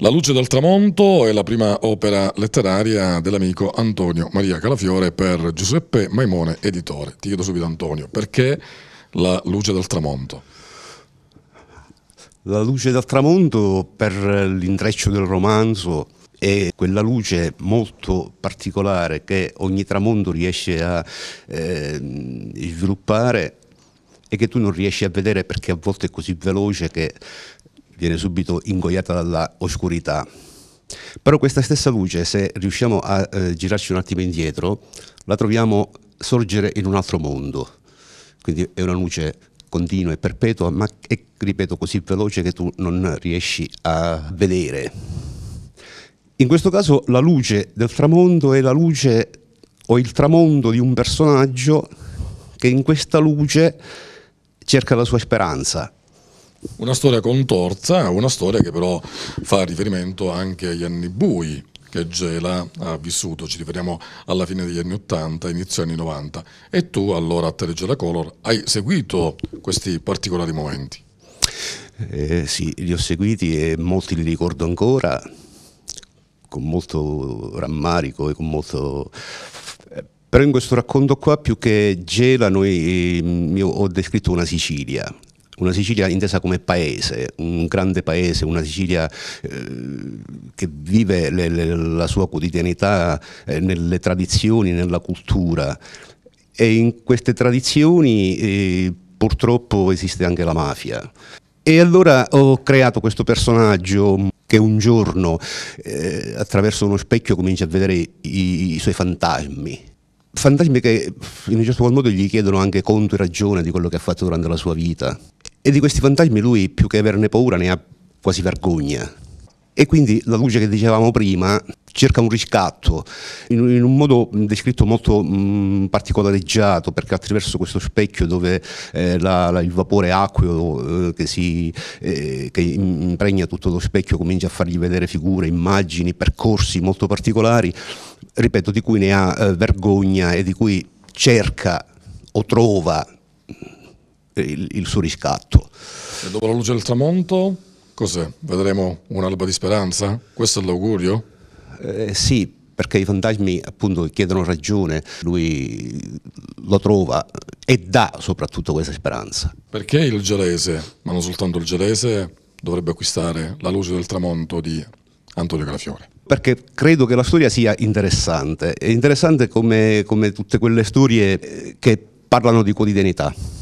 La luce del tramonto è la prima opera letteraria dell'amico Antonio Maria Calafiore per Giuseppe Maimone, editore. Ti chiedo subito Antonio, perché la luce del tramonto? La luce del tramonto per l'intreccio del romanzo è quella luce molto particolare che ogni tramonto riesce a eh, sviluppare e che tu non riesci a vedere perché a volte è così veloce che viene subito ingoiata dalla oscurità. Però questa stessa luce, se riusciamo a eh, girarci un attimo indietro, la troviamo sorgere in un altro mondo. Quindi è una luce continua e perpetua, ma è, ripeto, così veloce che tu non riesci a vedere. In questo caso la luce del tramonto è la luce o il tramonto di un personaggio che in questa luce cerca la sua speranza, una storia contorta, una storia che però fa riferimento anche agli anni bui che Gela ha vissuto, ci riferiamo alla fine degli anni 80, inizio anni 90 e tu allora a Telegela Color hai seguito questi particolari momenti. Eh, sì, li ho seguiti e molti li ricordo ancora con molto rammarico e con molto eh, però in questo racconto qua più che Gela noi, eh, ho descritto una Sicilia una Sicilia intesa come paese, un grande paese, una Sicilia eh, che vive le, le, la sua quotidianità eh, nelle tradizioni, nella cultura e in queste tradizioni eh, purtroppo esiste anche la mafia. E allora ho creato questo personaggio che un giorno eh, attraverso uno specchio comincia a vedere i, i, suoi fantasmi. Fantasmi che in un certo qual modo gli chiedono anche conto e ragione di quello che ha fatto durante la sua vita. E di questi fantasmi lui più che averne paura ne ha quasi vergogna. E quindi la luce che dicevamo prima cerca un riscatto in, in un modo descritto molto mh, particolareggiato perché attraverso questo specchio dove eh, la, la, il vapore acqueo eh, che, si, eh, che impregna tutto lo specchio comincia a fargli vedere figure, immagini, percorsi molto particolari, ripeto, di cui ne ha eh, vergogna e di cui cerca o trova il, il suo riscatto. E dopo la luce del tramonto, cos'è? Vedremo un'alba di speranza? Questo è l'augurio? Eh, sì, perché i fantasmi appunto chiedono ragione, lui lo trova e dà soprattutto questa speranza. Perché il gelese, ma non soltanto il gelese, dovrebbe acquistare la luce del tramonto di Antonio Calafiore? Perché credo che la storia sia interessante, è interessante come, come tutte quelle storie eh, che parlano di quotidianità.